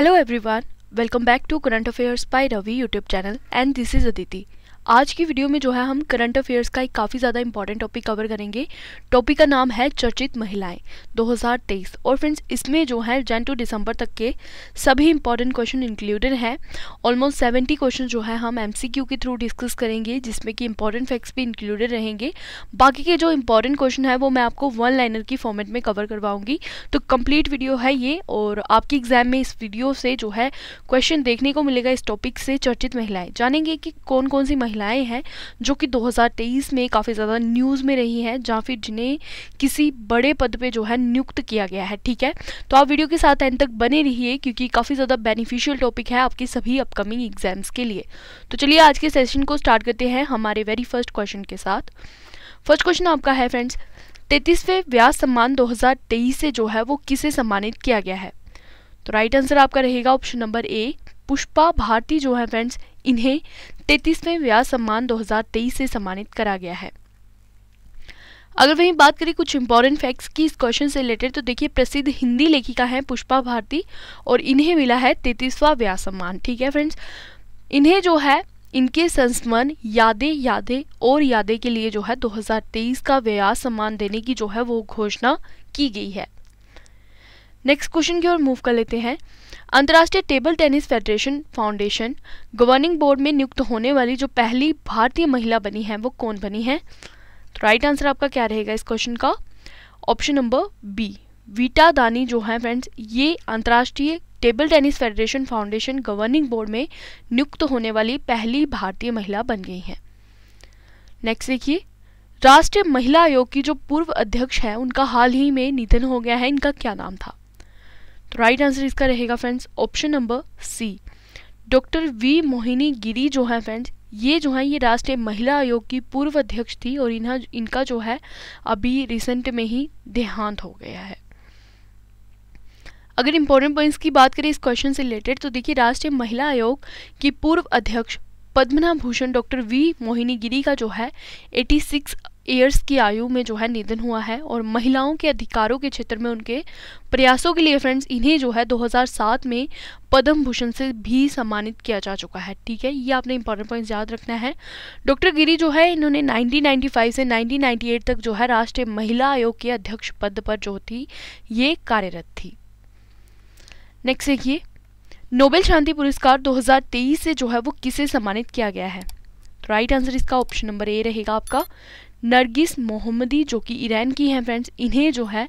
Hello everyone, welcome back to Current Affairs by Ravi YouTube channel and this is Aditi. आज की video में जो है हम करंट अफेयर्स का एक काफ़ी ज़्यादा इंपॉर्टेंट टॉपिक कवर करेंगे टॉपिक का नाम है चर्चित महिलाएं 2023 और फ्रेंड्स इसमें जो है जैन टू दिसंबर तक के सभी इंपॉर्टेंट क्वेश्चन इंक्लूडेड हैं ऑलमोस्ट सेवेंटी क्वेश्चन जो है हम एम के थ्रू डिस्कस करेंगे जिसमें कि इंपॉर्टेंट फैक्ट्स भी इंक्लूडेड रहेंगे बाकी के जो इंपॉर्टेंट क्वेश्चन है वो मैं आपको वन लाइनर की फॉर्मेट में कवर करवाऊंगी तो कंप्लीट वीडियो है ये और आपकी एग्जाम में इस वीडियो से जो है क्वेश्चन देखने को मिलेगा इस टॉपिक से चर्चित महिलाएं जानेंगे कि कौन कौन सी महिला महिलाएं हैं जो कि 2023 में काफ़ी ज़्यादा न्यूज़ में रही हैं जहाँ फिर जिन्हें किसी बड़े पद पे जो है नियुक्त किया गया है ठीक है तो आप वीडियो के साथ एंड तक बने रहिए क्योंकि काफ़ी ज़्यादा बेनिफिशियल टॉपिक है आपकी सभी अपकमिंग एग्जाम्स के लिए तो चलिए आज के सेशन को स्टार्ट करते हैं हमारे वेरी फर्स्ट क्वेश्चन के साथ फर्स्ट क्वेश्चन आपका है फ्रेंड्स तैतीसवें व्यास सम्मान 2023 से जो है वो किसे सम्मानित किया गया है तो राइट आंसर आपका रहेगा option number A Pushpa Bharti जो है फ्रेंड्स इन्हें तैतीसवें व्यास सम्मान 2023 से सम्मानित करा गया है अगर वहीं बात करें कुछ इंपॉर्टेंट फैक्ट्स की इस क्वेश्चन से रिलेटेड तो देखिए प्रसिद्ध हिंदी लेखिका हैं पुष्पा भारती और इन्हें मिला है तैतीसवा व्यास सम्मान ठीक है फ्रेंड्स इन्हें जो है इनके संस्मरण यादें यादें और यादें के लिए जो है 2023 का व्यास सम्मान देने की जो है वो घोषणा की गई है नेक्स्ट क्वेश्चन की ओर मूव कर लेते हैं अंतर्राष्ट्रीय table tennis federation foundation governing board में नियुक्त होने वाली जो पहली भारतीय महिला बनी है वो कौन बनी है तो राइट आंसर आपका क्या रहेगा इस क्वेश्चन का ऑप्शन नंबर बी वीटा दानी जो है फ्रेंड्स ये अंतर्राष्ट्रीय table tennis federation foundation governing board में नियुक्त होने वाली पहली भारतीय महिला बन गई हैं नेक्स्ट देखिए राष्ट्रीय महिला आयोग की जो पूर्व अध्यक्ष हैं उनका हाल ही में निधन हो गया है इनका क्या नाम था तो राइट आंसर इसका रहेगा friends option number C doctor V Mohini Giri जो है फ्रेंड्स ये जो है ये राष्ट्रीय महिला आयोग की पूर्व अध्यक्ष थी और इन्हा इनका जो है अभी रिसेंट में ही देहांत हो गया है अगर इंपॉर्टेंट पॉइंट्स की बात करें इस क्वेश्चन से रिलेटेड तो देखिए राष्ट्रीय महिला आयोग की पूर्व अध्यक्ष पद्मना भूषण डॉक्टर वी मोहिनी गिरी का जो है 86 सिक्स ईयर्स की आयु में जो है निधन हुआ है और महिलाओं के अधिकारों के क्षेत्र में उनके प्रयासों के लिए फ्रेंड्स इन्हें जो है 2007 में पद्म भूषण से भी सम्मानित किया जा चुका है ठीक है ये आपने इंपॉर्टेंट पॉइंट्स याद रखना है डॉक्टर गिरी जो है इन्होंने 1995 से 1998 तक जो है राष्ट्रीय महिला आयोग के अध्यक्ष पद पर जो थी ये कार्यरत थी नेक्स्ट देखिए नोबेल शांति पुरस्कार दो से जो है वो किसे सम्मानित किया गया है राइट right आंसर इसका ऑप्शन नंबर ए रहेगा आपका नरगिस मोहम्मदी जो कि ईरान की हैं फ्रेंड्स इन्हें जो है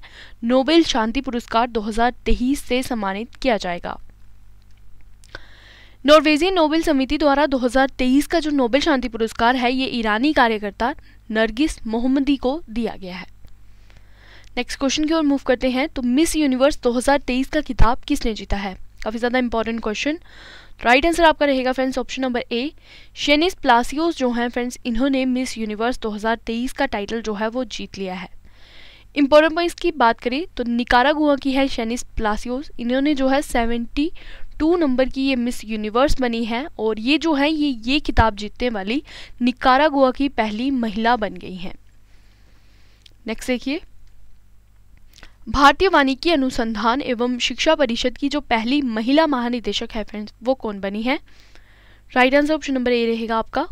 नोबेल शांति पुरस्कार 2023 से सम्मानित किया जाएगा नॉर्वेजियन नोबेल समिति द्वारा 2023 का जो नोबेल शांति पुरस्कार है ये ईरानी कार्यकर्ता नरगिस मोहम्मदी को दिया गया है नेक्स्ट क्वेश्चन की ओर मूव करते हैं तो मिस यूनिवर्स 2023 का खिताब किसने जीता है काफ़ी ज़्यादा इंपॉर्टेंट क्वेश्चन राइट आंसर आपका रहेगा friends option number A Sheynnis Palacios जो हैं फ्रेंड्स इन्होंने मिस यूनिवर्स 2023 का टाइटल जो है वो जीत लिया है इम्पोर्टेंट पॉइंट्स की बात करें तो निकारागुआ की है शेनिस प्लासियोस इन्होंने जो है सेवेंटी टू नंबर की ये मिस यूनिवर्स बनी है और ये जो है ये ये किताब जीतने वाली निकारागुआ की पहली महिला बन गई हैं नेक्स्ट देखिए भारतीय वानिकी अनुसंधान एवं शिक्षा परिषद की जो पहली महिला महानिदेशक है फ्रेंड्स वो कौन बनी है right answer option number A रहेगा आपका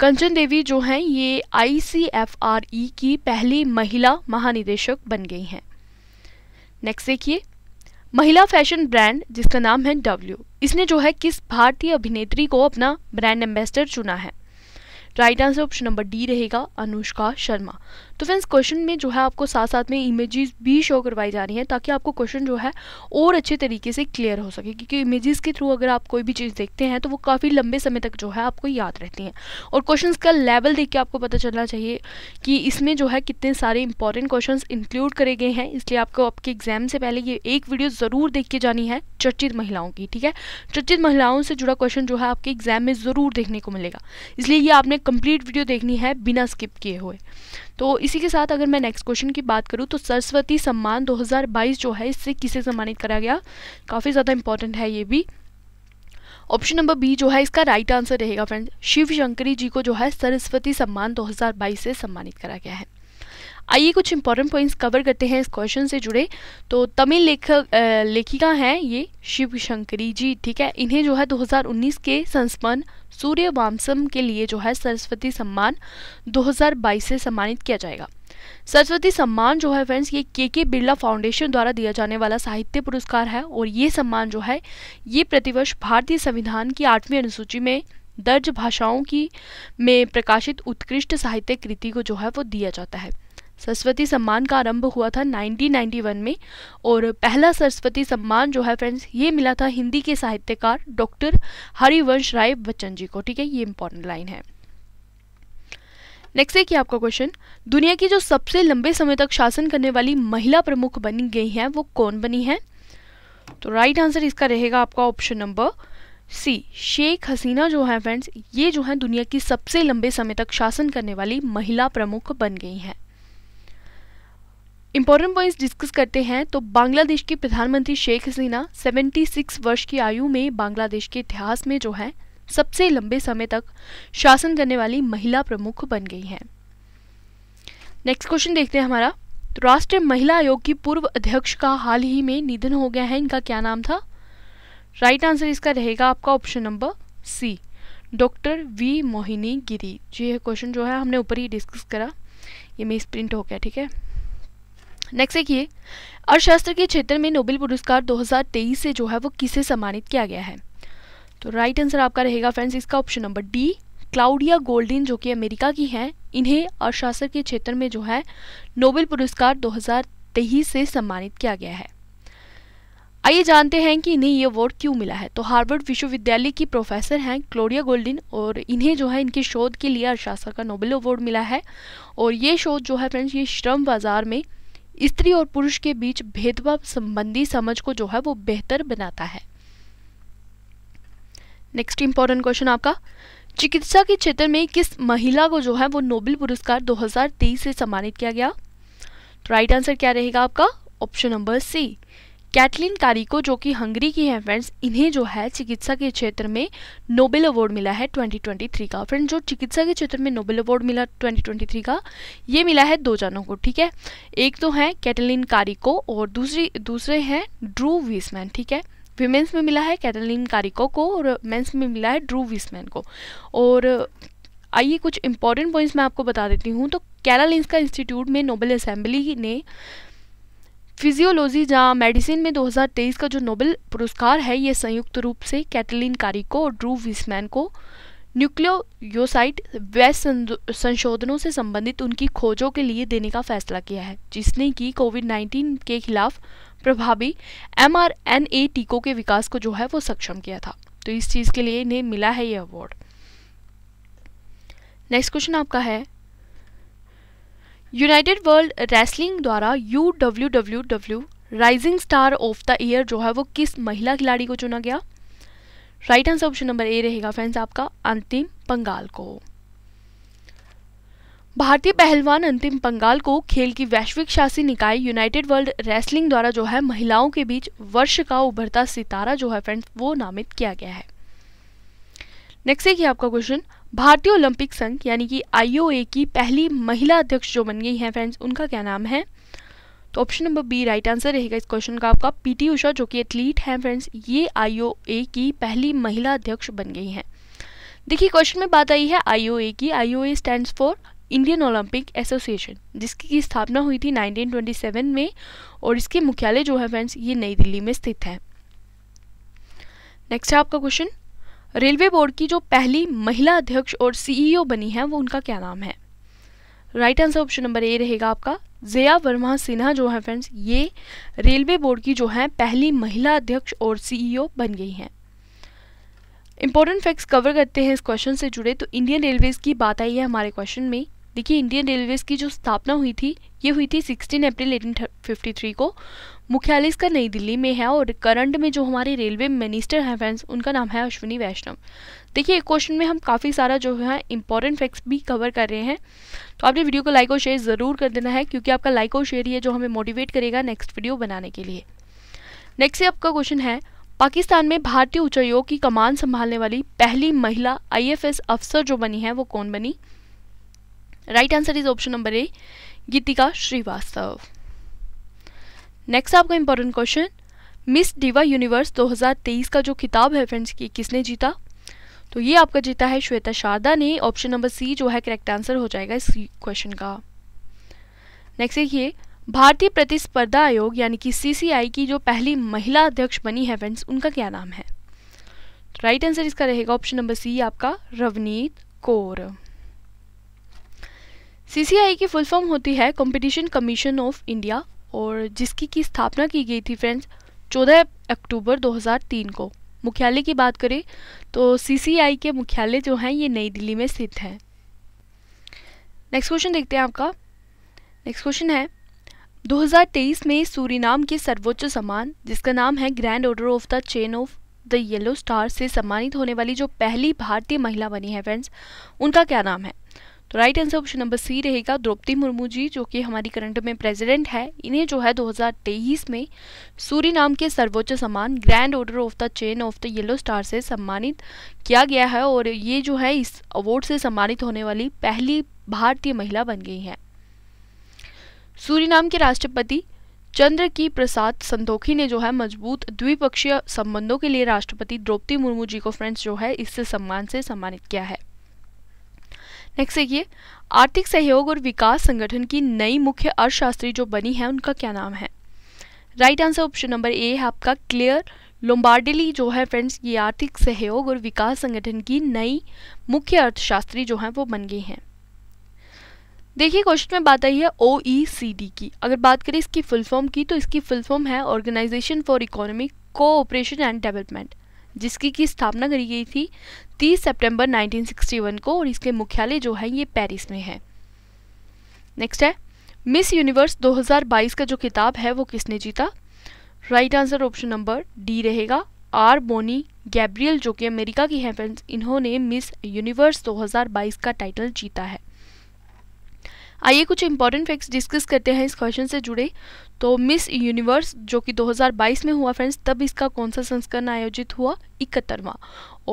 कंचन देवी जो हैं ये आईसीएफआरई e की पहली महिला महानिदेशक बन गई हैं नेक्स्ट देखिए महिला फैशन ब्रांड जिसका नाम है डब्ल्यू इसने जो है किस भारतीय अभिनेत्री को अपना ब्रांड एम्बेसडर चुना है right answer option number D रहेगा अनुष्का शर्मा तो फ्रेंड्स क्वेश्चन में जो है आपको साथ साथ में इमेजेस भी शो करवाई जा रही हैं ताकि आपको क्वेश्चन जो है और अच्छे तरीके से क्लियर हो सके क्योंकि इमेजेस के थ्रू अगर आप कोई भी चीज़ देखते हैं तो वो काफ़ी लंबे समय तक जो है आपको याद रहती हैं और क्वेश्चन का लेवल देख के आपको पता चलना चाहिए कि इसमें जो है कितने सारे इंपॉर्टेंट क्वेश्चन इंक्लूड करे गए हैं इसलिए आपको आपके एग्जाम से पहले ये एक वीडियो ज़रूर देख के जानी है चर्चित महिलाओं की ठीक है चर्चित महिलाओं से जुड़ा क्वेश्चन जो है आपके एग्जाम में ज़रूर देखने को मिलेगा इसलिए ये आपने कंप्लीट वीडियो देखनी है बिना स्किप किए हुए तो इसी के साथ अगर मैं नेक्स्ट क्वेश्चन की बात करूँ तो सरस्वती सम्मान 2022 जो है इससे किसे सम्मानित करा गया काफ़ी ज़्यादा इंपॉर्टेंट है ये भी ऑप्शन नंबर बी जो है इसका राइट आंसर रहेगा फ्रेंड्स शिव शंकरी जी को जो है सरस्वती सम्मान 2022 से सम्मानित करा गया है आइए कुछ इंपॉर्टेंट पॉइंट्स कवर करते हैं इस क्वेश्चन से जुड़े तो तमिल लेखक लेखिका हैं ये शिव शंकरी जी ठीक है इन्हें जो है 2019 के संस्मरण सूर्य वामसम के लिए जो है सरस्वती सम्मान 2022 से सम्मानित किया जाएगा सरस्वती सम्मान जो है फ्रेंड्स ये के के बिरला फाउंडेशन द्वारा दिया जाने वाला साहित्य पुरस्कार है और ये सम्मान जो है ये प्रतिवर्ष भारतीय संविधान की आठवीं अनुसूची में दर्ज भाषाओं की में प्रकाशित उत्कृष्ट साहित्य कृति को जो है वो दिया जाता है सरस्वती सम्मान का आरंभ हुआ था 1991 में और पहला सरस्वती सम्मान जो है फ्रेंड्स ये मिला था हिंदी के साहित्यकार डॉक्टर हरिवंश राय बच्चन जी को ठीक है ये इंपॉर्टेंट लाइन है नेक्स्ट है कि आपका क्वेश्चन दुनिया की जो सबसे लंबे समय तक शासन करने वाली महिला प्रमुख बनी गई हैं वो कौन बनी है तो राइट आंसर इसका रहेगा आपका option number C Sheikh Hasina जो है फ्रेंड्स ये जो है दुनिया की सबसे लंबे समय तक शासन करने वाली महिला प्रमुख बन गई हैं इम्पोर्टेंट पॉइंट्स डिस्कस करते हैं तो बांग्लादेश की प्रधानमंत्री शेख हसीना 76 वर्ष की आयु में बांग्लादेश के इतिहास में जो है सबसे लंबे समय तक शासन करने वाली महिला प्रमुख बन गई हैं नेक्स्ट क्वेश्चन देखते हैं हमारा तो राष्ट्रीय महिला आयोग की पूर्व अध्यक्ष का हाल ही में निधन हो गया है इनका क्या नाम था राइट right आंसर इसका रहेगा आपका option number C doctor V Mohini Giri ji ये क्वेश्चन जो है हमने ऊपर ही डिस्कस करा ये मिस प्रिंट हो गया ठीक है नेक्स्ट देखिए अर्थशास्त्र के क्षेत्र में नोबेल पुरस्कार 2023 से जो है वो किसे सम्मानित किया गया है तो राइट आंसर आपका रहेगा फ्रेंड्स इसका option number D Claudia Goldin जो कि अमेरिका की हैं इन्हें अर्थशास्त्र के क्षेत्र में जो है नोबेल पुरस्कार दो से सम्मानित किया गया है आइए जानते हैं कि इन्हें ये अवार्ड क्यों मिला है तो हार्वर्ड विश्वविद्यालय की प्रोफेसर हैं क्लोडिया गोल्डिन और इन्हें जो है इनके शोध के लिए अर्थशास्त्र का नोबेल अवार्ड मिला है और ये शोध जो है फ्रेंड्स ये श्रम बाजार में स्त्री और पुरुष के बीच भेदभाव संबंधी समझ को जो है वो बेहतर बनाता है नेक्स्ट इंपॉर्टेंट क्वेश्चन आपका चिकित्सा के क्षेत्र में किस महिला को जो है वो नोबेल पुरस्कार 2023 से सम्मानित किया गया तो राइट आंसर क्या रहेगा आपका option number C Katalin Kariko जो कि हंगरी की हैं फ्रेंड्स इन्हें जो है चिकित्सा के क्षेत्र में नोबेल अवार्ड मिला है 2023 का फ्रेंड्स जो चिकित्सा के क्षेत्र में नोबेल अवार्ड मिला 2023 का ये मिला है दो जनों को ठीक है एक तो है कैटलिन कारिको और दूसरी दूसरे हैं ड्रू वीसमैन ठीक है वीमेंस में मिला है कैटलिन कारिको को और मेन्स में मिला है ड्रू वीसमैन को और आइए कुछ इंपॉर्टेंट पॉइंट्स मैं आपको बता देती हूँ तो कैरालिंस का इंस्टीट्यूट में नोबेल असेंबली ने फिजियोलॉजी जहाँ मेडिसिन में 2023 का जो नोबेल पुरस्कार है ये संयुक्त रूप से कैटलिन कारिको और ड्रू विस्मैन को न्यूक्लियोसाइट वैश्य संशोधनों से संबंधित उनकी खोजों के लिए देने का फैसला किया है जिसने कि कोविड 19 के खिलाफ प्रभावी एम टीकों के विकास को जो है वो सक्षम किया था तो इस चीज़ के लिए इन्हें मिला है ये अवार्ड नेक्स्ट क्वेश्चन आपका है यूनाइटेड वर्ल्ड रेसलिंग द्वारा U W W W rising star of the year जो है वो किस महिला खिलाड़ी को चुना गया right answer option number A रहेगा फ्रेंड्स आपका अंतिम पंगाल को भारतीय पहलवान अंतिम पंगाल को खेल की वैश्विक शासी निकाय यूनाइटेड वर्ल्ड रेसलिंग द्वारा जो है महिलाओं के बीच वर्ष का उभरता सितारा जो है फ्रेंड्स वो नामित किया गया है नेक्स्ट देखिए आपका क्वेश्चन भारतीय ओलंपिक संघ यानी कि आईओए की पहली महिला अध्यक्ष जो बन गई हैं फ्रेंड्स उनका क्या नाम है तो option number B right answer रहेगा इस क्वेश्चन का आपका पीटी उषा जो कि एथलीट हैं फ्रेंड्स ये आईओए की पहली महिला अध्यक्ष बन गई हैं देखिए क्वेश्चन में बात आई है आईओए की IOA stands for Indian Olympic Association जिसकी स्थापना हुई थी 1927 में और इसके मुख्यालय जो है फ्रेंड्स ये नई दिल्ली में स्थित है नेक्स्ट है आपका क्वेश्चन रेलवे बोर्ड की जो पहली महिला अध्यक्ष और सीईओ e बनी है वो उनका क्या नाम है right answer option number A रहेगा आपका जया वर्मा सिन्हा जो है फ्रेंड्स ये रेलवे बोर्ड की जो है पहली महिला अध्यक्ष और सीईओ e बन गई हैं इंपॉर्टेंट फैक्ट्स कवर करते हैं इस क्वेश्चन से जुड़े तो इंडियन रेलवेज की बात आई है हमारे क्वेश्चन में देखिए इंडियन रेलवेज की जो स्थापना हुई थी ये हुई थी 16 अप्रैल 1853 को मुख्यालय इसका नई दिल्ली में है और करंट में जो हमारे रेलवे मिनिस्टर हैं फ्रेंड्स उनका नाम है अश्विनी वैष्णव देखिए क्वेश्चन में हम काफ़ी सारा जो है इंपॉर्टेंट फैक्ट्स भी कवर कर रहे हैं तो आपने वीडियो को लाइक और शेयर ज़रूर कर देना है क्योंकि आपका लाइक और शेयर ये जो हमें मोटिवेट करेगा नेक्स्ट वीडियो बनाने के लिए नेक्स्ट से आपका क्वेश्चन है पाकिस्तान में भारतीय उच्चायोग की कमान संभालने वाली पहली महिला आई अफसर जो बनी है वो कौन बनी right answer is option number A Geetika Srivastava next आपका important question Miss Diva Universe 2023 का जो खिताब है फ्रेंड्स की किसने जीता तो ये आपका जीता है श्वेता शारदा ने ऑप्शन नंबर सी जो है करेक्ट आंसर हो जाएगा इस क्वेश्चन का नेक्स्ट देखिए भारतीय प्रतिस्पर्धा आयोग यानी कि सीसीआई की जो पहली महिला अध्यक्ष बनी है फ्रेंड्स उनका क्या नाम है राइट आंसर इसका रहेगा ऑप्शन नंबर सी आपका रवनीत कौर सीसीआई की फुल फॉर्म होती है कंपटीशन कमीशन ऑफ इंडिया और जिसकी की स्थापना की गई थी फ्रेंड्स 14 अक्टूबर 2003 को मुख्यालय की बात करें तो सीसीआई के मुख्यालय जो हैं ये नई दिल्ली में स्थित हैं नेक्स्ट क्वेश्चन देखते हैं आपका नेक्स्ट क्वेश्चन है 2023 में सूरीनाम के सर्वोच्च सम्मान जिसका नाम है grand order of the chain of the yellow star से सम्मानित होने वाली जो पहली भारतीय महिला बनी है फ्रेंड्स उनका क्या नाम है right answer option number C रहेगा द्रौपदी मुर्मू जी जो कि हमारी करंट में प्रेसिडेंट है इन्हें जो है 2023 में सूरी नाम के सर्वोच्च सम्मान grand order of the chain of the yellow star से सम्मानित किया गया है और ये जो है इस अवार्ड से सम्मानित होने वाली पहली भारतीय महिला बन गई हैं नाम के राष्ट्रपति चंद्र की प्रसाद संतोखी ने जो है मजबूत द्विपक्षीय संबंधों के लिए राष्ट्रपति द्रौपदी मुर्मू जी को फ्रेंड्स जो है इस सम्मान से सम्मानित किया है नेक्स्ट देखिए आर्थिक सहयोग और विकास संगठन की नई मुख्य अर्थशास्त्री जो बनी है उनका क्या नाम है right answer option number A है आपका क्लियर लोम्बार्डिली जो है फ्रेंड्स ये आर्थिक सहयोग और विकास संगठन की नई मुख्य अर्थशास्त्री जो है वो बन गई हैं देखिए क्वेश्चन में बात आई है ओ e की अगर बात करें इसकी फुल फॉर्म की तो इसकी फुल फॉर्म है organisation for economic cooperation and development जिसकी की स्थापना करी गई थी 30 सितंबर 1961 को और इसके मुख्यालय जो है ये पेरिस में है नेक्स्ट है मिस यूनिवर्स 2022 का जो किताब है वो किसने जीता right answer option number D रहेगा आर बोनी गैब्रियल जो कि अमेरिका की है फ्रेंड्स इन्होंने मिस यूनिवर्स 2022 का टाइटल जीता है आइए कुछ इंपॉर्टेंट फैक्ट्स डिस्कस करते हैं इस क्वेश्चन से जुड़े तो मिस यूनिवर्स जो कि 2022 में हुआ फ्रेंड्स तब इसका कौन सा संस्करण आयोजित हुआ इकहत्तरवां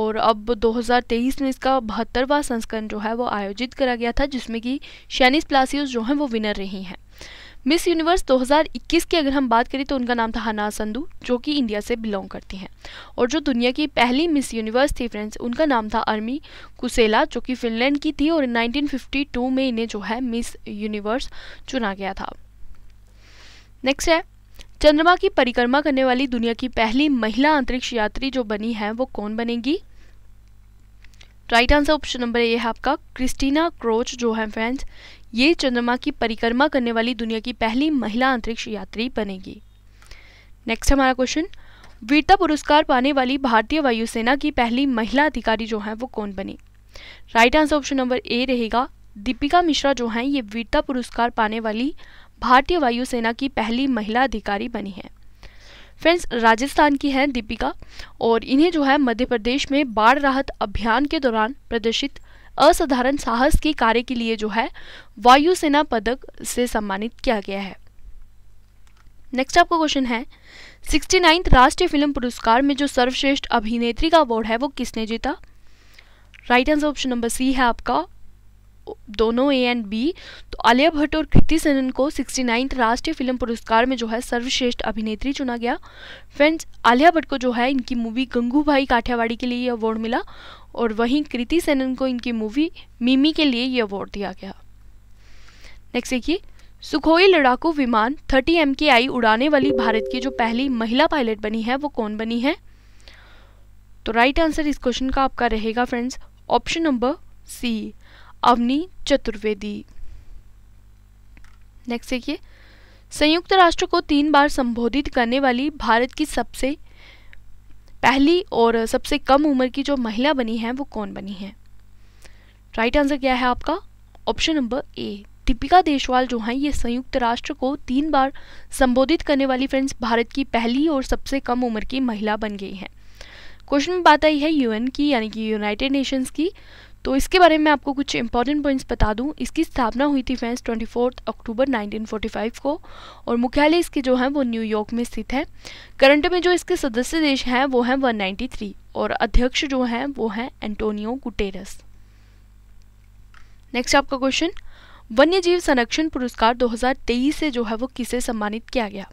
और अब 2023 में इसका बहत्तरवा संस्करण जो है वो आयोजित करा गया था जिसमें कि शैनिस प्लासियस जो हैं वो विनर रही हैं मिस यूनिवर्स 2021 की अगर हम बात करें तो उनका नाम था हना संधू जो कि इंडिया से बिलोंग करती हैं और जो दुनिया की पहली मिस यूनिवर्स थी फ्रेंड्स उनका नाम था अर्मी कुसेला जो कि फिनलैंड की थी और 1952 में इन्हें जो है मिस यूनिवर्स चुना गया था नेक्स्ट है चंद्रमा की परिक्रमा करने वाली दुनिया की पहली महिला अंतरिक्ष यात्री जो बनी है वो कौन बनेगी right answer option number A है आपका क्रिस्टीना क्रोच जो है फ्रेंड्स ये चंद्रमा की परिक्रमा करने वाली दुनिया की पहली महिला अंतरिक्ष यात्री बनेगी नेक्स्ट हमारा क्वेश्चन वीरता पुरस्कार पाने वाली भारतीय वायुसेना की पहली महिला अधिकारी जो है वो कौन बनी right answer option number A रहेगा दीपिका मिश्रा जो हैं ये वीरता पुरस्कार पाने वाली भारतीय वायुसेना की पहली महिला अधिकारी बनी है फ्रेंड्स राजस्थान की हैं दीपिका और इन्हें जो है मध्य प्रदेश में बाढ़ राहत अभियान के दौरान प्रदर्शित असाधारण साहस के कार्य के लिए जो है वायुसेना पदक से सम्मानित किया गया है नेक्स्ट आपका क्वेश्चन है सिक्सटी नाइन्थ राष्ट्रीय फिल्म पुरस्कार में जो सर्वश्रेष्ठ अभिनेत्री का अवार्ड है वो किसने जीता right answer option number C है आपका दोनों ए एंड बी तो आलिया भट्ट और कृति सेनन को सिक्सटी नाइन्थ राष्ट्रीय फिल्म पुरस्कार में जो है सर्वश्रेष्ठ अभिनेत्री चुना गया फ्रेंड्स आलिया भट्ट को जो है इनकी मूवी गंगू भाई काठियावाड़ी के लिए ये अवार्ड मिला और वहीं कृति सेनन को इनकी मूवी मिमी के लिए ये अवार्ड दिया गया नेक्स्ट देखिए सुखोई लड़ाकू विमान थर्टी एम के आई उड़ाने वाली भारत की जो पहली महिला पायलट बनी है वो कौन बनी है तो राइट आंसर इस क्वेश्चन का आपका रहेगा friends option number C Avani Chaturvedi next देखिए संयुक्त राष्ट्र को तीन बार संबोधित करने वाली भारत की सबसे पहली और सबसे कम उम्र की जो महिला बनी है वो कौन बनी है राइट आंसर क्या है आपका option number A Deepika Deswal जो हैं ये संयुक्त राष्ट्र को तीन बार संबोधित करने वाली फ्रेंड्स भारत की पहली और सबसे कम उम्र की महिला बन गई हैं क्वेश्चन में बात आई है यूएन की यानी कि यूनाइटेड नेशंस की तो इसके बारे में आपको कुछ इंपॉर्टेंट पॉइंट्स बता दूं इसकी स्थापना हुई थी फ्रेंड्स 24 अक्टूबर 1945 को और मुख्यालय इसके जो है वो न्यूयॉर्क में स्थित है करंट में जो इसके सदस्य देश हैं वो हैं 193 और अध्यक्ष जो हैं वो हैं एंटोनियो गुटेरस नेक्स्ट आपका क्वेश्चन वन्य जीव संरक्षण पुरस्कार 2023 से जो है वो किसे सम्मानित किया गया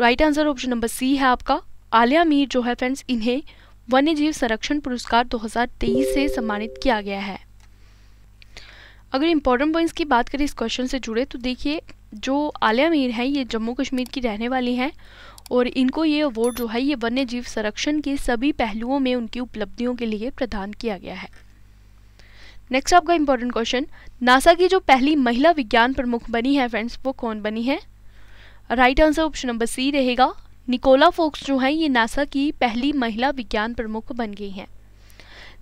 right answer option number C है आपका आलिया मीर जो है फ्रेंड्स इन्हें वन्य जीव संरक्षण पुरस्कार 2023 से सम्मानित किया गया है अगर इम्पोर्टेंट पॉइंट्स की बात करें इस क्वेश्चन से जुड़े तो देखिए जो आलिया मीर हैं ये जम्मू कश्मीर की रहने वाली हैं और इनको ये अवार्ड जो है ये वन्य जीव संरक्षण के सभी पहलुओं में उनकी उपलब्धियों के लिए प्रदान किया गया है नेक्स्ट आपका इम्पोर्टेंट क्वेश्चन नासा की जो पहली महिला विज्ञान प्रमुख बनी है फ्रेंड्स वो कौन बनी है right answer option number C रहेगा निकोला फोक्स जो हैं ये नासा की पहली महिला विज्ञान प्रमुख बन गई हैं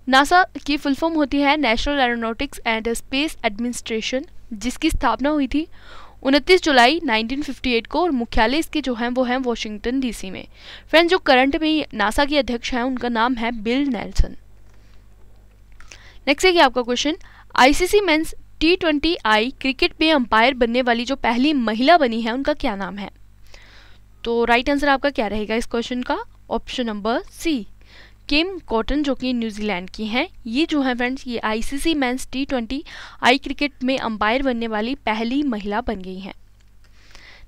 नासा की फुल फॉर्म होती है National Aeronautics and Space Administration जिसकी स्थापना हुई थी उनतीस जुलाई 1958 को और मुख्यालय इसके जो हैं वो हैं वॉशिंगटन डीसी में फ्रेंड्स जो करंट में नासा के अध्यक्ष हैं उनका नाम है बिल नेल्सन नेक्स्ट है आपका question ICC men's T twenty I cricket में अंपायर बनने वाली जो पहली महिला बनी है उनका क्या नाम है तो राइट आंसर आपका क्या रहेगा इस क्वेश्चन का option number C Kim Cotton जो कि न्यूजीलैंड की हैं ये जो है फ्रेंड्स ये ICC men's T twenty I cricket में अंपायर बनने वाली पहली महिला बन गई हैं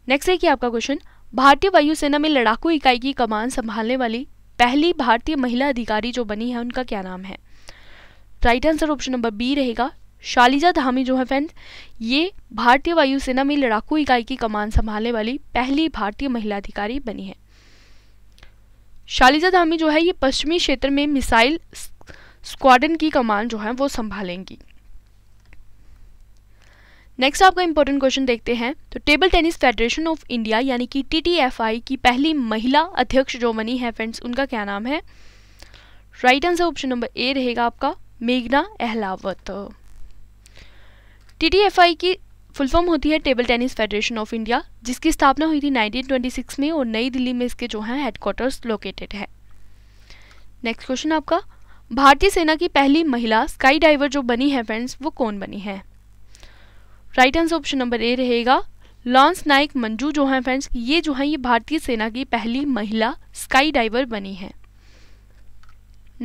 नेक्स्ट है कि आपका क्वेश्चन भारतीय वायुसेना में लड़ाकू इकाई की कमान संभालने वाली पहली भारतीय महिला अधिकारी जो बनी है उनका क्या नाम है right answer option number B रहेगा शालिजा धामी जो है फ्रेंड ये भारतीय वायुसेना में लड़ाकू इकाई की कमान संभालने वाली पहली भारतीय महिला अधिकारी बनी है शालिजा धामी जो है ये पश्चिमी क्षेत्र में मिसाइल स्क्वाडन की कमान जो है वो संभालेंगी नेक्स्ट आपका इंपॉर्टेंट क्वेश्चन देखते हैं तो table tennis federation of India यानी कि टीटीएफआई की पहली महिला अध्यक्ष जो बनी है फ्रेंड्स उनका क्या नाम है right answer option number A रहेगा आपका मेघना अहलावत टीटीएफआई की फुल फॉर्म होती है table tennis federation of India जिसकी स्थापना हुई थी 1926 में और नई दिल्ली में इसके जो है हेडक्वार्टर्स लोकेटेड है नेक्स्ट क्वेश्चन आपका भारतीय सेना की पहली महिला स्काई डाइवर जो बनी है फ्रेंड्स वो कौन बनी है right answer option number A रहेगा लॉन्स नाइक मंजू जो है फ्रेंड्स ये जो है ये भारतीय सेना की पहली महिला स्काई डाइवर बनी है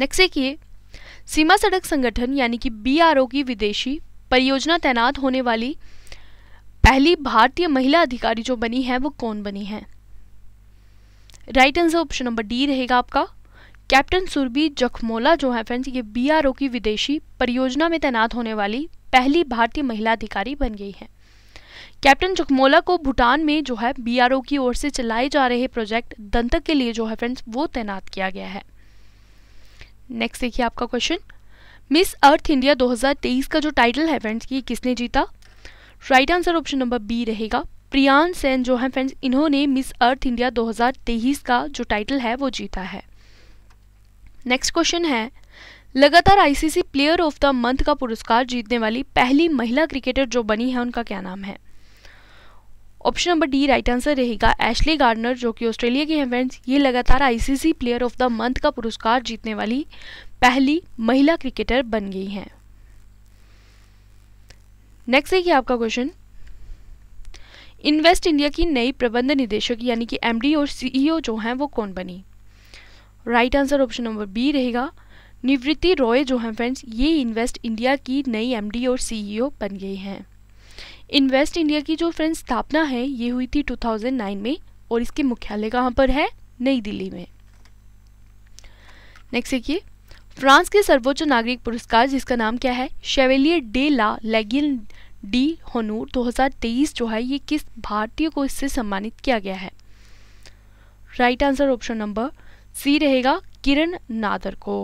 नेक्स्ट देखिए सीमा सड़क संगठन यानी कि बीआरओ की विदेशी परियोजना तैनात होने वाली पहली भारतीय महिला अधिकारी जो बनी है वो कौन बनी है right answer option number D रहेगा आपका कैप्टन सुरभि जखमोला जो है फ्रेंड्स ये बीआरओ की विदेशी परियोजना में तैनात होने वाली पहली भारतीय महिला अधिकारी बन गई है कैप्टन जखमोला को भूटान में जो है बीआरओ की ओर से चलाए जा रहे प्रोजेक्ट दंतक के लिए जो है फ्रेंड्स वो तैनात किया गया है नेक्स्ट देखिए आपका क्वेश्चन मिस अर्थ इंडिया 2023 का जो टाइटल है फ्रेंड्स ये किसने जीता right answer option number B रहेगा प्रियान सेन जो है फ्रेंड्स इन्होंने मिस अर्थ इंडिया 2023 का जो टाइटल है वो जीता है नेक्स्ट क्वेश्चन है लगातार ICC player of the month का पुरस्कार जीतने वाली पहली महिला क्रिकेटर जो बनी है उनका क्या नाम है option number D right answer रहेगा एशली गार्डनर जो कि ऑस्ट्रेलिया की है फ्रेंड्स ये लगातार ICC player of the month का पुरस्कार जीतने वाली पहली महिला क्रिकेटर बन गई हैं नेक्स्ट देखिए आपका क्वेश्चन इन्वेस्ट इंडिया की नई प्रबंध निदेशक यानी कि एमडी और सीईओ e जो हैं वो कौन बनी right answer option number B रहेगा निवृत्ति रॉय जो हैं फ्रेंड्स ये इन्वेस्ट इंडिया की नई एमडी और सीईओ e बन गई हैं इन्वेस्ट इंडिया की जो फ्रेंड्स स्थापना है ये हुई थी 2009 में और इसके मुख्यालय कहाँ पर है नई दिल्ली में नेक्स्ट देखिए फ्रांस के सर्वोच्च नागरिक पुरस्कार जिसका नाम क्या है Chevalier de la Legion d'Honneur 2023 जो है ये किस भारतीय को इससे सम्मानित किया गया है right answer option number C रहेगा किरण नादर को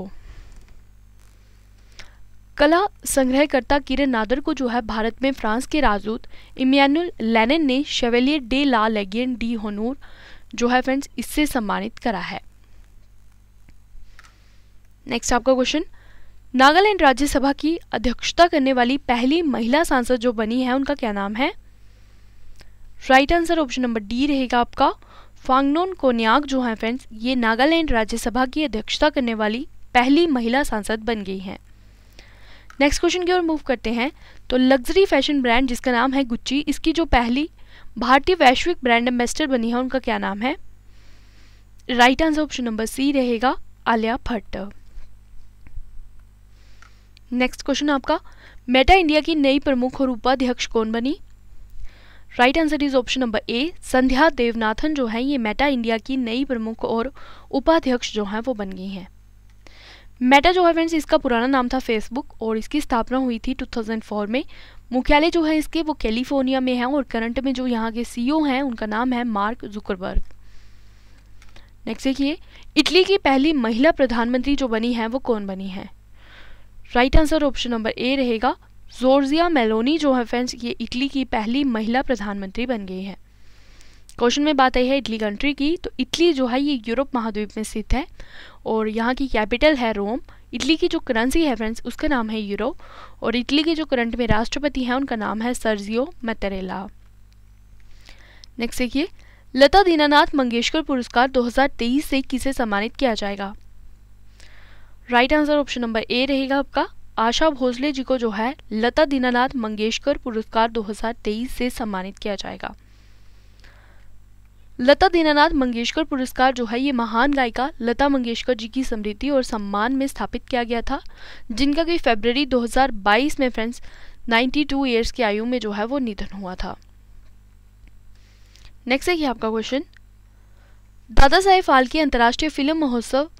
कला संग्रहकर्ता किरण नादर को जो है भारत में फ्रांस के राजदूत इमैनुअल लेनिन ने Chevalier de la Legion d'Honneur जो है फ्रेंड्स इससे सम्मानित करा है नेक्स्ट आपका क्वेश्चन नागालैंड राज्यसभा की अध्यक्षता करने वाली पहली महिला सांसद जो बनी है उनका क्या नाम है right answer option number D रहेगा आपका फांगनोन कोन्याक जो है फ्रेंड्स ये नागालैंड राज्यसभा की अध्यक्षता करने वाली पहली महिला सांसद बन गई हैं नेक्स्ट क्वेश्चन की ओर मूव करते हैं तो लग्जरी फैशन ब्रांड जिसका नाम है गुच्ची इसकी जो पहली भारतीय वैश्विक ब्रांड एम्बेसडर बनी है उनका क्या नाम है right answer option number C रहेगा आलिया भट्ट नेक्स्ट क्वेश्चन आपका मेटा इंडिया की नई प्रमुख और उपाध्यक्ष कौन बनी right answer is option number A Sandhya Devanathan जो है ये मेटा इंडिया की नई प्रमुख और उपाध्यक्ष जो हैं वो बन गई हैं मेटा जो है फ्रेंड्स इसका पुराना नाम था फेसबुक और इसकी स्थापना हुई थी 2004 में मुख्यालय जो है इसके वो कैलिफोर्निया में है और करंट में जो यहाँ के सीईओ e हैं उनका नाम है मार्क जुकरबर्ग नेक्स्ट देखिए इटली की पहली महिला प्रधानमंत्री जो बनी है वो कौन बनी है right answer option number A रहेगा जोर्जिया मेलोनी जो है फ्रेंड्स ये इटली की पहली महिला प्रधानमंत्री बन गई है क्वेश्चन में बात आई है इटली कंट्री की तो इटली जो है ये यूरोप महाद्वीप में स्थित है और यहाँ की कैपिटल है रोम इटली की जो करेंसी है फ्रेंड्स उसका नाम है यूरो और इटली के जो करंट में राष्ट्रपति हैं उनका नाम है सर्जियो मतरेला नेक्स्ट देखिए लता दीनानाथ मंगेशकर पुरस्कार 2023 से किसे सम्मानित किया जाएगा right answer option number A रहेगा आपका आशा भोसले जी को जो है लता दीनानाथ मंगेशकर पुरस्कार 2023 से सम्मानित किया जाएगा लता दीनानाथ मंगेशकर पुरस्कार जो है ये महान गायिका लता मंगेशकर जी की समृद्धि और सम्मान में स्थापित किया गया था जिनका कि फरवरी 2022 में फ्रेंड्स 92 इयर्स की आयु में जो है वो निधन हुआ था नेक्स्ट है आपका क्वेश्चन दादा साहेब फाल्के अंतर्राष्ट्रीय फिल्म महोत्सव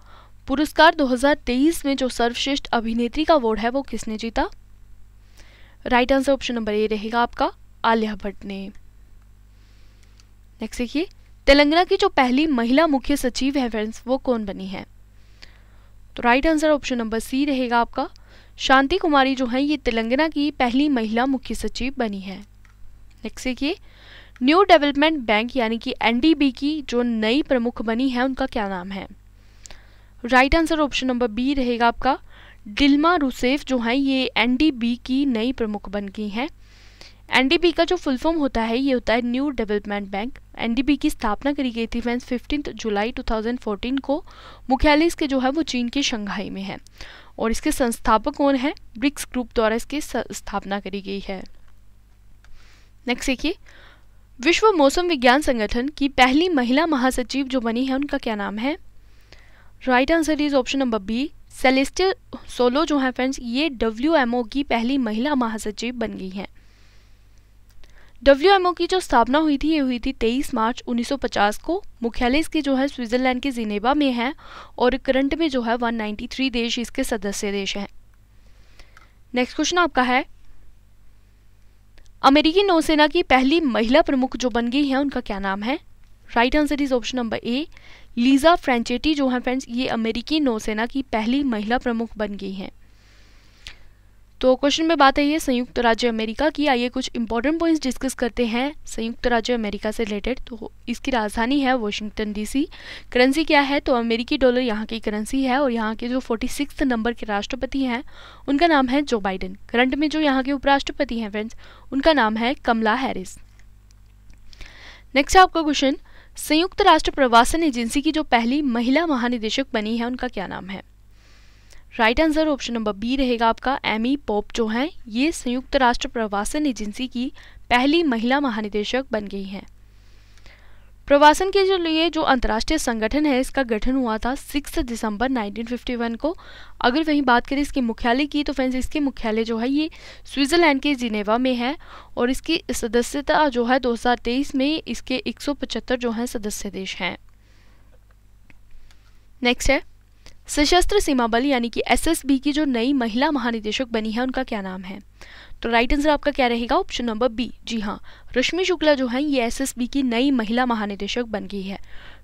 पुरस्कार 2023 में जो सर्वश्रेष्ठ अभिनेत्री का अवार्ड है वो किसने जीता right answer option number A रहेगा आपका आलिया भट्ट ने नेक्स्ट देखिए तेलंगाना की जो पहली महिला मुख्य सचिव है फ्रेंड्स वो कौन बनी है तो right answer option number C रहेगा आपका शांति कुमारी जो है ये तेलंगाना की पहली महिला मुख्य सचिव बनी है नेक्स्ट देखिए न्यू डेवलपमेंट बैंक यानी कि एनडीबी की जो नई प्रमुख बनी है उनका क्या नाम है right answer option number B रहेगा आपका डिल्मा रूसेफ जो हैं ये एनडीबी की नई प्रमुख बन गई हैं एनडीबी का जो फुल फॉर्म होता है ये होता है न्यू डेवलपमेंट बैंक एनडीबी की स्थापना करी गई थी फ्रेंड्स फिफ्टीन जुलाई 2014 को मुख्यालय इसके जो है वो चीन के शंघाई में है और इसके संस्थापक कौन है ब्रिक्स ग्रुप द्वारा इसकी स्थापना करी गई है नेक्स्ट देखिए विश्व मौसम विज्ञान संगठन की पहली महिला महासचिव जो बनी है उनका क्या नाम है right answer is option number B Celeste Saulo जो है फ्रेंड्स ये डब्ल्यू की पहली महिला महासचिव बन गई हैं डब्ल्यू की जो स्थापना हुई थी ये हुई थी 23 मार्च 1950 को मुख्यालय इसके जो है स्विट्जरलैंड के जिनेवा में है और करंट में जो है 193 देश इसके सदस्य देश हैं नेक्स्ट क्वेश्चन आपका है अमेरिकी नौसेना की पहली महिला प्रमुख जो बन गई है उनका क्या नाम है right answer is option number A Lisa Franchetti जो है फ्रेंड्स ये अमेरिकी नौसेना की पहली महिला प्रमुख बन गई हैं तो क्वेश्चन में बात है ये संयुक्त राज्य अमेरिका की आइए कुछ इंपॉर्टेंट पॉइंट्स डिस्कस करते हैं संयुक्त राज्य अमेरिका से रिलेटेड तो इसकी राजधानी है वॉशिंगटन डीसी करेंसी क्या है तो अमेरिकी डॉलर यहाँ की करेंसी है और यहाँ के जो फोर्टी सिक्स नंबर के राष्ट्रपति हैं उनका नाम है जो बाइडन करंट में जो यहाँ के उपराष्ट्रपति हैं फ्रेंड्स उनका नाम है कमला हैरिस नेक्स्ट है आपका क्वेश्चन संयुक्त राष्ट्र प्रवासन एजेंसी की जो पहली महिला महानिदेशक बनी है उनका क्या नाम है right answer option number B रहेगा आपका एमी पॉप जो हैं ये संयुक्त राष्ट्र प्रवासन एजेंसी की पहली महिला महानिदेशक बन गई हैं प्रवासन के लिए जो अंतर्राष्ट्रीय संगठन है इसका गठन हुआ था 6 दिसंबर 1951 को अगर वहीं बात करें इसके मुख्यालय की तो फ्रेंड्स इसके मुख्यालय जो है ये स्विट्ज़रलैंड के जिनेवा में है और इसकी सदस्यता जो है 2023 में इसके 175 जो हैं सदस्य देश हैं नेक्स्ट है सशस्त्र सीमा बल यानी कि एसएसबी की जो नई महिला महानिदेशक बनी है उनका क्या नाम है तो राइट आंसर आपका क्या रहेगा ऑप्शन नंबर बी जी हाँ रश्मि शुक्ला जो है ये एसएसबी की नई महिला महानिदेशक बन गई है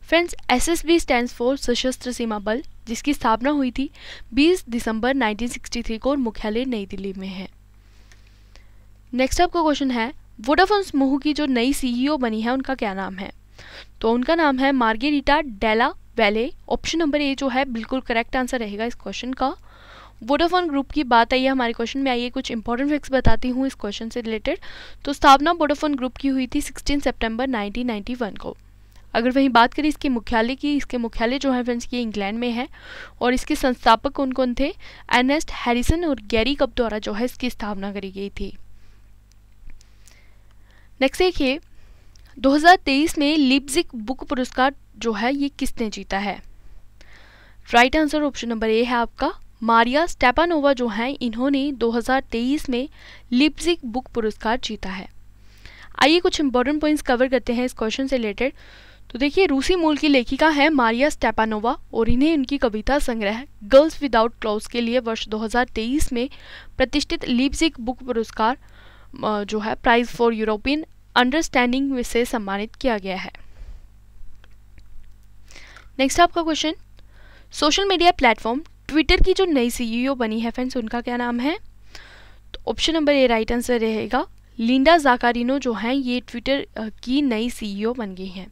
फ्रेंड्स एसएसबी स्टैंड्स फॉर सशस्त्र सीमा बल जिसकी स्थापना हुई थी 20 दिसंबर 1963 को और मुख्यालय नई दिल्ली में है नेक्स्ट आपका क्वेश्चन है वोडाफोन समूह की जो नई सीईओ e बनी है उनका क्या नाम है तो उनका नाम है Margherita Della Valle option number A जो है बिल्कुल करेक्ट आंसर रहेगा इस क्वेश्चन का वोडाफोन ग्रुप की बात आई है हमारे क्वेश्चन में आई है कुछ इंपॉर्टेंट फैक्ट्स बताती हूँ इस क्वेश्चन से रिलेटेड तो स्थापना वोडाफोन ग्रुप की हुई थी 16 सितंबर 1991 को अगर वहीं बात करें इसके मुख्यालय की इसके मुख्यालय जो है फ्रेंड्स ये इंग्लैंड में है और इसके संस्थापक कौन कौन थे एनेस्ट हैरिसन और गैरी कप द्वारा जो है इसकी स्थापना करी गई थी नेक्स्ट देखिए 2023 में लिप्जिक बुक पुरस्कार जो है ये किसने जीता है right answer option number A है आपका मारिया स्टेपानोवा जो हैं इन्होंने 2023 में लिप्जिक बुक पुरस्कार जीता है आइए कुछ इंपॉर्टेंट पॉइंट्स कवर करते हैं इस क्वेश्चन से रिलेटेड तो देखिए रूसी मूल की लेखिका हैं मारिया स्टेपानोवा और इन्हें उनकी कविता संग्रह गर्ल्स विदाउट क्लॉज के लिए वर्ष 2023 में प्रतिष्ठित लिप्जिक बुक पुरस्कार जो है प्राइज फॉर यूरोपियन अंडरस्टैंडिंग से सम्मानित किया गया है नेक्स्ट आपका question social media platform Twitter की जो नई सीईओ e बनी है फ्रेंड्स उनका क्या नाम है तो option number A right answer रहेगा लिंडा जाकारिनो जो हैं ये ट्विटर की नई सीईओ e बन गई हैं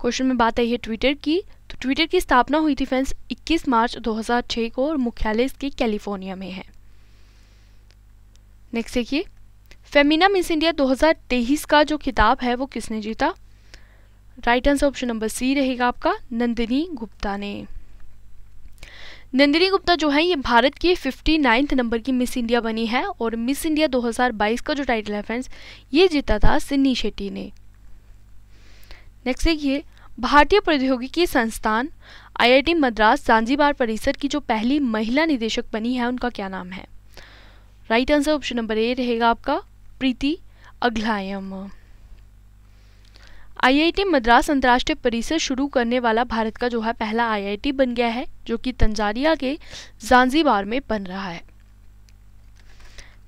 क्वेश्चन में बात आई है ट्विटर की तो ट्विटर की स्थापना हुई थी फ्रेंड्स 21 मार्च 2006 को और मुख्यालय इसके कैलिफोर्निया में है नेक्स्ट देखिए फेमिना मिस इंडिया 2023 का जो खिताब है वो किसने जीता right answer option number C रहेगा आपका नंदिनी गुप्ता ने नंदिनी गुप्ता जो है ये भारत की फिफ्टी नाइन्थ नंबर की मिस इंडिया बनी है और मिस इंडिया 2022 का जो टाइटल है फ्रेंड्स ये जीता था सिन्नी शेट्टी ने नेक्स्ट देखिए भारतीय प्रौद्योगिकी संस्थान आईआईटी मद्रास जांजीबार परिसर की जो पहली महिला निदेशक बनी है उनका क्या नाम है right answer option number A रहेगा आपका प्रीति अग्लायम आईआईटी मद्रास अंतर्राष्ट्रीय परिसर शुरू करने वाला भारत का जो है पहला आईआईटी बन गया है जो कि तंजानिया के जांजीबार में बन रहा है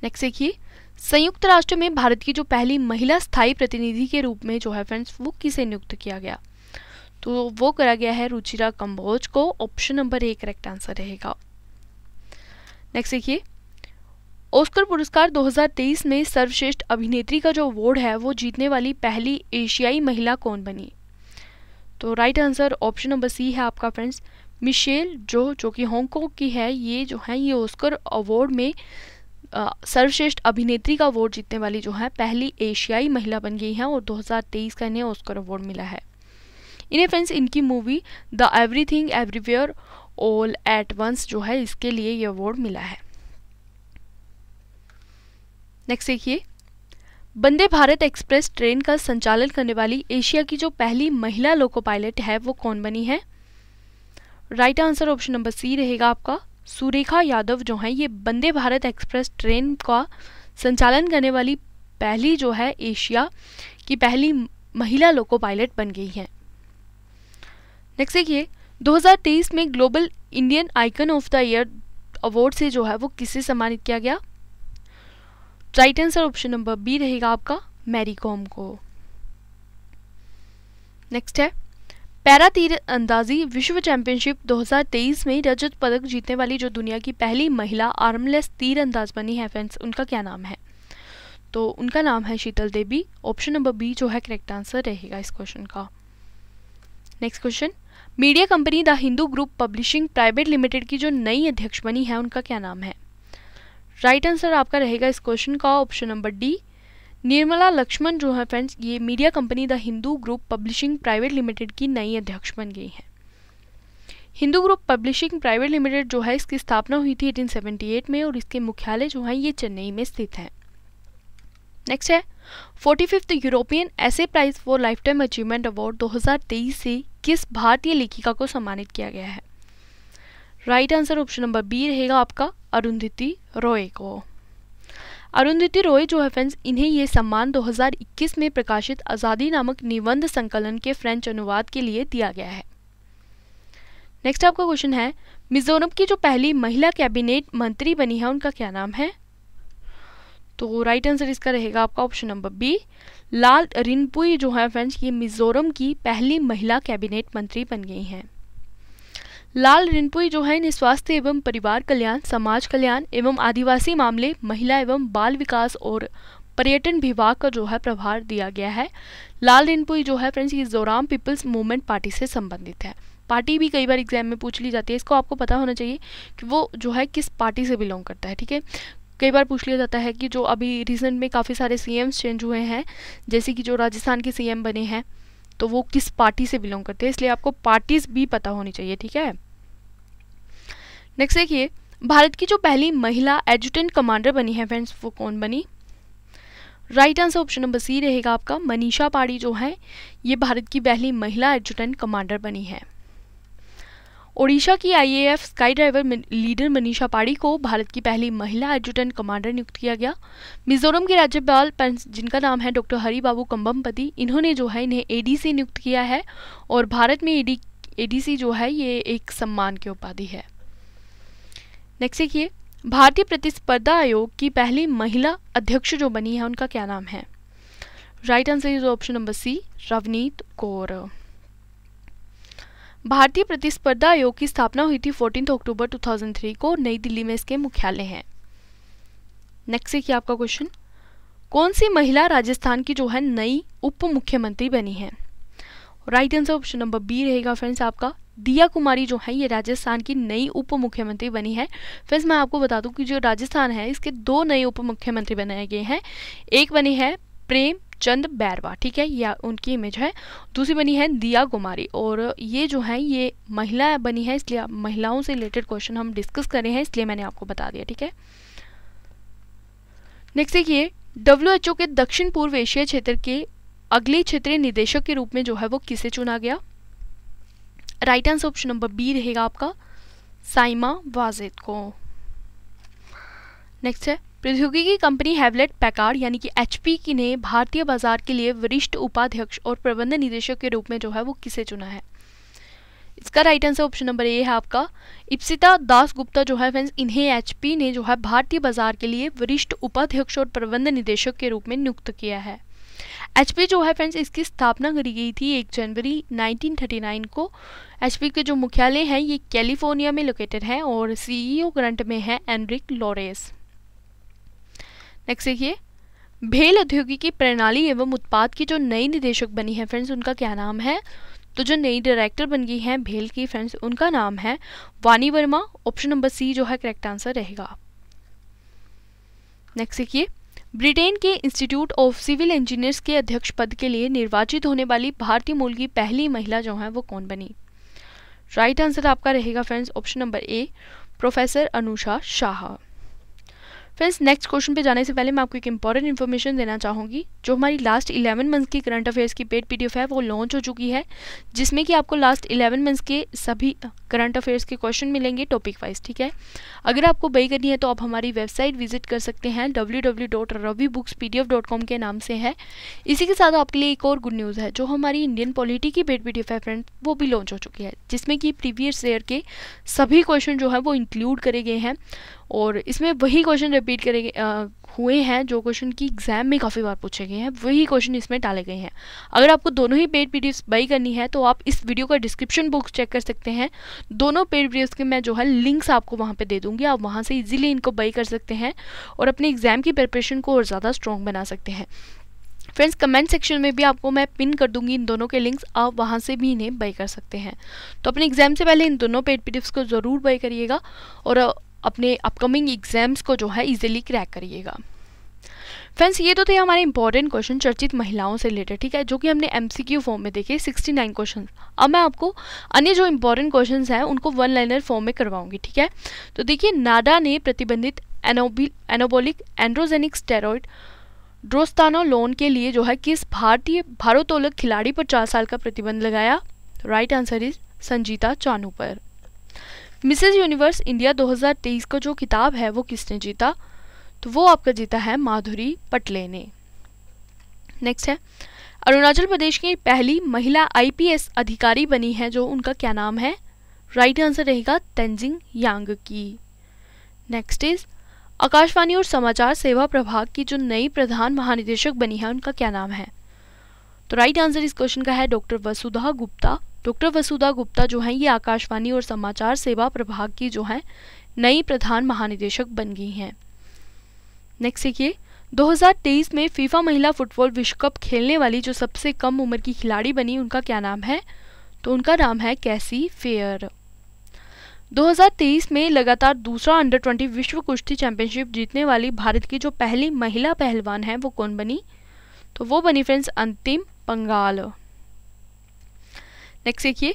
नेक्स्ट देखिए संयुक्त राष्ट्र में भारत की जो पहली महिला स्थायी प्रतिनिधि के रूप में जो है फ्रेंड्स वो किसे नियुक्त किया गया तो वो करा गया है रुचिरा कंबोज को option number A correct answer रहेगा नेक्स्ट देखिए ओस्कर पुरस्कार 2023 में सर्वश्रेष्ठ अभिनेत्री का जो अवार्ड है वो जीतने वाली पहली एशियाई महिला कौन बनी तो right answer option number C है आपका फ्रेंड्स मिशेल जो जो कि हांगकॉन्ग की है ये जो है ये ओस्कर अवार्ड में सर्वश्रेष्ठ अभिनेत्री का अवार्ड जीतने वाली जो है पहली एशियाई महिला बन गई हैं और 2023 का इन्हें ओस्कर अवार्ड मिला है इन्हें फ्रेंड्स इनकी movie the Everything Everywhere All at Once जो है इसके लिए ये अवार्ड मिला है नेक्स्ट देखिए वंदे भारत एक्सप्रेस ट्रेन का संचालन करने वाली एशिया की जो पहली महिला लोको पायलट है वो कौन बनी है right answer option number C रहेगा आपका सुरेखा यादव जो है ये वंदे भारत एक्सप्रेस ट्रेन का संचालन करने वाली पहली जो है एशिया की पहली महिला लोको पायलट बन गई है नेक्स्ट देखिए 2023 में global Indian icon of the year award से जो है वो किसे सम्मानित किया गया right answer option number B रहेगा आपका मैरी कॉम को नेक्स्ट है पैरा तीर अंदाजी विश्व चैंपियनशिप 2023 में रजत पदक जीतने वाली जो दुनिया की पहली महिला आर्मलेस तीर अंदाज बनी है फ्रेंड्स उनका क्या नाम है तो उनका नाम है Sheetal Devi option number B जो है करेक्ट आंसर रहेगा इस क्वेश्चन का next question media company the Hindu group publishing private limited की जो नई अध्यक्ष बनी है उनका क्या नाम है राइट आंसर आपका रहेगा इस क्वेश्चन का option number D Nirmala Laxman जो है फ्रेंड्स ये media company the Hindu group publishing private limited की नई अध्यक्ष बन गई हैं Hindu group publishing private limited जो है इसकी स्थापना हुई थी 1878 में और इसके मुख्यालय जो है ये चेन्नई में स्थित है नेक्स्ट है फोर्टी फिफ्थ यूरोपियन ऐसे prize for lifetime achievement award दो से किस भारतीय लेखिका को सम्मानित किया गया है right answer option number B रहेगा आपका अरुंधति रॉय को अरुंधति रॉय जो है फ्रेंड्स इन्हें ये सम्मान 2021 में प्रकाशित आज़ादी नामक निबंध संकलन के फ्रेंच अनुवाद के लिए दिया गया है नेक्स्ट आपका क्वेश्चन है मिजोरम की जो पहली महिला कैबिनेट मंत्री बनी है उनका क्या नाम है तो राइट आंसर इसका रहेगा आपका option number B Lal Rinpuii जो है फ्रेंड्स ये मिजोरम की पहली महिला कैबिनेट मंत्री बन गई हैं लाल रिनपुई जो है इन्हें स्वास्थ्य एवं परिवार कल्याण समाज कल्याण एवं आदिवासी मामले महिला एवं बाल विकास और पर्यटन विभाग का जो है प्रभार दिया गया है लाल रिनपुई जो है फ्रेंड्स ये जोराम पीपल्स मूवमेंट पार्टी से संबंधित है पार्टी भी कई बार एग्जाम में पूछ ली जाती है इसको आपको पता होना चाहिए कि वो जो है किस पार्टी से बिलोंग करता है ठीक है कई बार पूछ लिया जाता है कि जो अभी रिसेंट में काफ़ी सारे सीएम्स चेंज हुए हैं जैसे कि जो राजस्थान के सीएम बने हैं तो वो किस पार्टी से बिलोंग करते हैं इसलिए आपको पार्टीज भी पता होनी चाहिए ठीक है नेक्स्ट देखिए भारत की जो पहली महिला एडजुटेंट कमांडर बनी है फ्रेंड्स वो कौन बनी right answer option number C रहेगा आपका मनीषा पाड़ी जो है ये भारत की पहली महिला एडजुटेंट कमांडर बनी है ओडिशा की IAF sky driver leader Manisha Padhi को भारत की पहली महिला एडजुटेंट कमांडर नियुक्त किया गया मिजोरम के राज्यपाल जिनका नाम है डॉक्टर बाबू कम्बमपति इन्होंने जो है इन्हें एडीसी नियुक्त किया है और भारत में एडी एडीसी जो है ये एक सम्मान की उपाधि है नेक्स्ट देखिए भारतीय प्रतिस्पर्धा आयोग की पहली महिला अध्यक्ष जो बनी है उनका क्या नाम है right answer is option number C Ravneet Kaur भारतीय प्रतिस्पर्धा आयोग की स्थापना हुई थी 14 अक्टूबर 2003 को नई दिल्ली में इसके मुख्यालय हैं नेक्स्ट देखिए आपका क्वेश्चन कौन सी महिला राजस्थान की जो है नई उप मुख्यमंत्री बनी है right answer option number B रहेगा फ्रेंड्स आपका दिया कुमारी जो है ये राजस्थान की नई उप मुख्यमंत्री बनी है फ्रेंड्स मैं आपको बता दूं कि जो राजस्थान है इसके दो नए उप मुख्यमंत्री बनाए गए हैं एक बने हैं प्रेम चंद बैरवा ठीक है या उनकी इमेज है दूसरी बनी है दिया कुमारी और ये जो है ये महिला बनी है इसलिए महिलाओं से रिलेटेड क्वेश्चन हम डिस्कस कर रहे हैं इसलिए मैंने आपको बता दिया ठीक है नेक्स्ट देखिए डब्ल्यू के दक्षिण पूर्व एशिया क्षेत्र के अगले क्षेत्रीय निदेशक के रूप में जो है वो किसे चुना गया right answer option number B रहेगा आपका साइमा वाजिद को नेक्स्ट है प्रौद्योगिकी कंपनी हैवलेट पैकार यानी कि एच की ने भारतीय बाजार के लिए वरिष्ठ उपाध्यक्ष और प्रबंध निदेशक के रूप में जो है वो किसे चुना है इसका right answer option number A है आपका इप्सिता दास गुप्ता जो है फ्रेंड्स इन्हें एच ने जो है भारतीय बाजार के लिए वरिष्ठ उपाध्यक्ष और प्रबंध निदेशक के रूप में नियुक्त किया है एच जो है फ्रेंड्स इसकी स्थापना करी गई थी एक जनवरी 1939 को एच के जो मुख्यालय हैं ये कैलिफोर्निया में लोकेटेड है और सीईओ e ग्रंट में है एनरिक लॉरेस नेक्स्ट देखिए भेल औद्योगिकी प्रणाली एवं उत्पाद की जो नई निदेशक बनी है फ्रेंड्स उनका क्या नाम है तो जो नई डायरेक्टर बन गई हैं भेल की फ्रेंड्स उनका नाम है वानी वर्मा ऑप्शन नंबर सी जो है करेक्ट आंसर रहेगा नेक्स्ट देखिए ब्रिटेन के इंस्टीट्यूट ऑफ सिविल इंजीनियर्स के अध्यक्ष पद के लिए निर्वाचित होने वाली भारतीय मूल की पहली महिला जो है वो कौन बनी राइट right आंसर आपका रहेगा friends option number A professor Anusha Shah friends next question पे जाने से पहले मैं आपको एक इंपॉर्टेंट इन्फॉर्मेशन देना चाहूँगी जो हमारी लास्ट 11 मंथ्स की करंट अफेयर्स की पेड पीडीएफ है वो लॉन्च हो चुकी है जिसमें कि आपको लास्ट 11 मंथ्स के सभी करंट अफेयर्स के क्वेश्चन मिलेंगे टॉपिक वाइज ठीक है अगर आपको बई करनी है तो आप हमारी वेबसाइट विजिट कर सकते हैं डब्ल्यू के नाम से है इसी के साथ आपके लिए एक और गुड न्यूज़ है जो हमारी इंडियन पॉलिटी की पेड पी है फ्रेंड वो भी लॉन्च हो चुकी है जिसमें कि प्रीवियस ईयर के सभी क्वेश्चन जो है वो इंक्लूड करे गए हैं और इसमें वही क्वेश्चन रिपीट करे हुए हैं जो क्वेश्चन की एग्ज़ाम में काफ़ी बार पूछे गए हैं वही क्वेश्चन इसमें डाले गए हैं अगर आपको दोनों ही पेड पीडीएफ बाई करनी है तो आप इस वीडियो का डिस्क्रिप्शन बॉक्स चेक कर सकते हैं दोनों पेड पीडीएफ के मैं जो है लिंक्स आपको वहाँ पर दे दूँगी आप वहाँ से ईजिली इनको बाई कर सकते हैं और अपने एग्ज़ाम की प्रिपरेशन को और ज़्यादा स्ट्रॉन्ग बना सकते हैं फ्रेंड्स कमेंट सेक्शन में भी आपको मैं पिन कर दूंगी इन दोनों के लिंक्स आप वहाँ से भी इन्हें बाई कर सकते हैं तो अपने एग्जाम से पहले इन दोनों पेड पीडीएफ्स को ज़रूर बाई करिएगा और अपने अपकमिंग एग्ज़ाम्स को जो है इजीली क्रैक करिएगा फ्रेंड्स ये तो थे हमारे इंपॉर्टेंट क्वेश्चन चर्चित महिलाओं से रिलेटेड ठीक है जो कि हमने एमसीक्यू फॉर्म में देखे 69 क्वेश्चन अब मैं आपको अन्य जो इंपॉर्टेंट क्वेश्चन हैं उनको वन लाइनर फॉर्म में करवाऊंगी ठीक है तो देखिए नाडा ने प्रतिबंधित एनोबी एनोबोलिक एंड्रोजेनिक स्टेरॉइड ड्रोस्तानोलोन के लिए जो है किस भारतीय भारोत्तोलक खिलाड़ी पर चार साल का प्रतिबंध लगाया right answer is Sanjita Chanu पर मिसेज यूनिवर्स इंडिया 2023 का जो किताब है वो किसने जीता तो वो आपका जीता है माधुरी पटले ने नेक्स्ट है अरुणाचल प्रदेश की पहली महिला आईपीएस अधिकारी बनी है जो उनका क्या नाम है राइट आंसर रहेगा तेंजिंग यांग की नेक्स्ट इज आकाशवाणी और समाचार सेवा प्रभाग की जो नई प्रधान महानिदेशक बनी है उनका क्या नाम है तो राइट आंसर इस क्वेश्चन का है डॉक्टर वसुधा गुप्ता डॉक्टर वसुधा गुप्ता जो हैं ये आकाशवाणी और समाचार सेवा प्रभाग की जो हैं नई प्रधान महानिदेशक बन गई हैं नेक्स्ट देखिए 2023 में फीफा महिला फुटबॉल विश्व कप खेलने वाली जो सबसे कम उम्र की खिलाड़ी बनी उनका क्या नाम है तो उनका नाम है कैसी फेयर 2023 में लगातार दूसरा अंडर 20 विश्व कुश्ती चैंपियनशिप जीतने वाली भारत की जो पहली महिला पहलवान है वो कौन बनी तो वो बनी फ्रेंड्स अंतिम पंगाल नेक्स्ट देखिए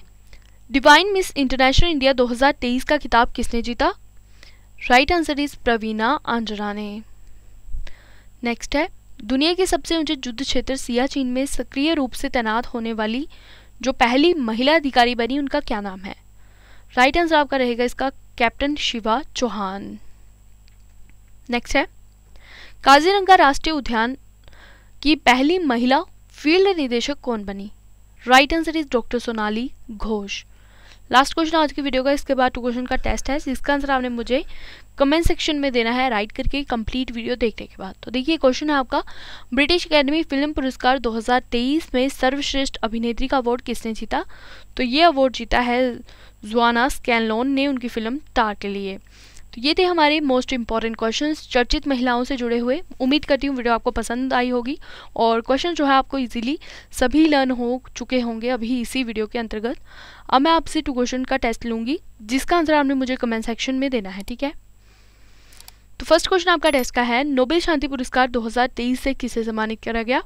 डिवाइन मिस इंटरनेशनल इंडिया 2023 का खिताब किसने जीता right answer is Praveena Anjara ने नेक्स्ट है दुनिया के सबसे ऊंचे युद्ध क्षेत्र सियाचिन में सक्रिय रूप से तैनात होने वाली जो पहली महिला अधिकारी बनी उनका क्या नाम है राइट आंसर आपका रहेगा इसका कैप्टन शिवा चौहान नेक्स्ट है काजीरंगा राष्ट्रीय उद्यान की पहली महिला फील्ड निदेशक कौन बनी right answer is doctor Sonali Ghosh last question आज की वीडियो का इसके बाद टू क्वेश्चन का टेस्ट है जिसका आंसर आपने मुझे कमेंट सेक्शन में देना है राइट करके कंप्लीट वीडियो देखने के बाद तो देखिए क्वेश्चन है आपका ब्रिटिश एकेडमी फिल्म पुरस्कार 2023 में सर्वश्रेष्ठ अभिनेत्री का अवार्ड किसने जीता तो ये अवार्ड जीता है जुआना स्कैनलोन ने उनकी फिल्म तार के लिए तो ये थे हमारे मोस्ट इंपॉर्टेंट क्वेश्चन चर्चित महिलाओं से जुड़े हुए उम्मीद करती हूँ वीडियो आपको पसंद आई होगी और क्वेश्चन जो है आपको इजीली सभी लर्न हो चुके होंगे अभी इसी वीडियो के अंतर्गत अब मैं आपसे टू क्वेश्चन का टेस्ट लूँगी जिसका आंसर आपने मुझे कमेंट सेक्शन में देना है ठीक है तो फर्स्ट क्वेश्चन आपका टेस्ट का है नोबेल शांति पुरस्कार 2023 से किसे सम्मानित करा गया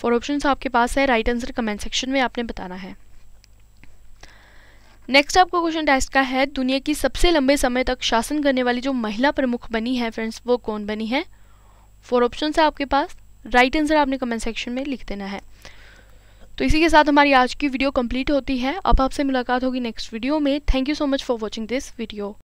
फोर ऑप्शन आपके पास है राइट आंसर कमेंट सेक्शन में आपने बताना है नेक्स्ट आपका क्वेश्चन टेस्ट का है दुनिया की सबसे लंबे समय तक शासन करने वाली जो महिला प्रमुख बनी है फ्रेंड्स वो कौन बनी है फोर ऑप्शन है आपके पास राइट right आंसर आपने कमेंट सेक्शन में लिख देना है तो इसी के साथ हमारी आज की वीडियो कंप्लीट होती है अब आपसे मुलाकात होगी नेक्स्ट वीडियो में thank you so much for watching this video